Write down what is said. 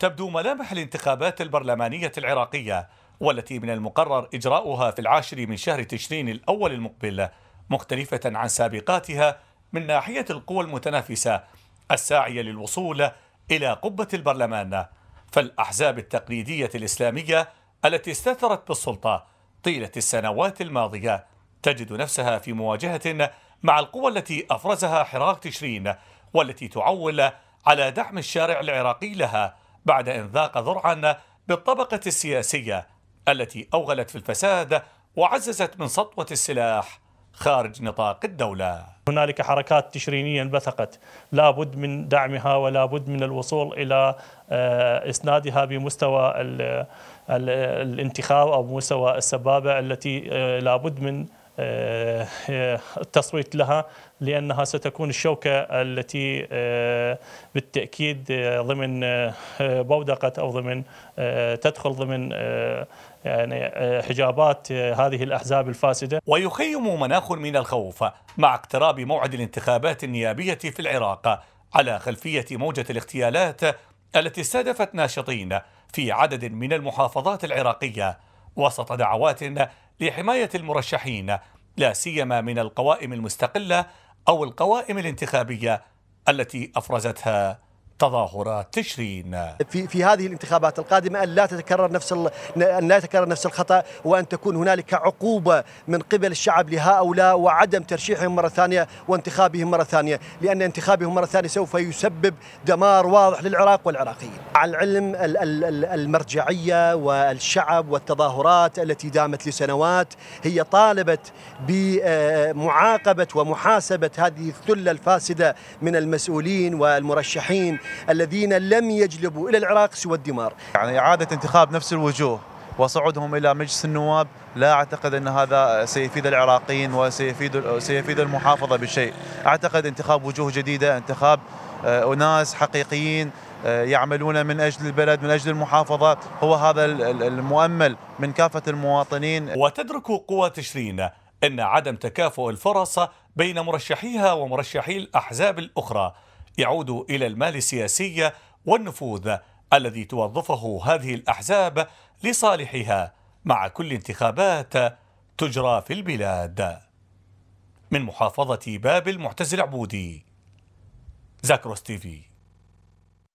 تبدو ملامح الانتخابات البرلمانية العراقية والتي من المقرر إجراؤها في العاشر من شهر تشرين الأول المقبل مختلفة عن سابقاتها من ناحية القوى المتنافسة الساعية للوصول إلى قبة البرلمان فالأحزاب التقليدية الإسلامية التي استثرت بالسلطة طيلة السنوات الماضية تجد نفسها في مواجهة مع القوى التي أفرزها حراك تشرين والتي تعول على دعم الشارع العراقي لها بعد أن ذاق ذرعا بالطبقة السياسية التي أوغلت في الفساد وعززت من سطوة السلاح خارج نطاق الدولة هنالك حركات تشرينية انبثقت لا بد من دعمها ولا بد من الوصول إلى آه، إسنادها بمستوى الانتخاب أو مستوى السبابة التي آه، لا بد من التصويت آه، لها لأنها ستكون الشوكة التي آه، بالتأكيد آه، ضمن بودقة أو ضمن تدخل ضمن يعني حجابات هذه الأحزاب الفاسدة ويخيم مناخ من الخوف مع اقتراب موعد الانتخابات النيابية في العراق على خلفية موجة الاغتيالات التي استهدفت ناشطين في عدد من المحافظات العراقية وسط دعوات لحماية المرشحين لا سيما من القوائم المستقلة أو القوائم الانتخابية التي أفرزتها تظاهرات تشرين في في هذه الانتخابات القادمه ان لا تتكرر نفس ال... ان لا يتكرر نفس الخطا وان تكون هنالك عقوبه من قبل الشعب لهؤلاء وعدم ترشيحهم مره ثانيه وانتخابهم مره ثانيه لان انتخابهم مره ثانيه سوف يسبب دمار واضح للعراق والعراقيين مع العلم المرجعيه والشعب والتظاهرات التي دامت لسنوات هي طالبت بمعاقبه ومحاسبه هذه الثله الفاسده من المسؤولين والمرشحين الذين لم يجلبوا إلى العراق سوى الدمار يعني إعادة انتخاب نفس الوجوه وصعودهم الى مجلس النواب لا اعتقد ان هذا سيفيد العراقيين وسيفيد سيفيد المحافظه بشيء، اعتقد انتخاب وجوه جديده، انتخاب آه، اناس حقيقيين آه، يعملون من اجل البلد من اجل المحافظه هو هذا المؤمل من كافه المواطنين وتدرك قوى تشرين ان عدم تكافؤ الفرص بين مرشحيها ومرشحي الاحزاب الاخرى يعود إلى المال السياسي والنفوذ الذي توظفه هذه الأحزاب لصالحها مع كل انتخابات تجرى في البلاد من محافظة باب المعتز العبودي زاكروس تيفي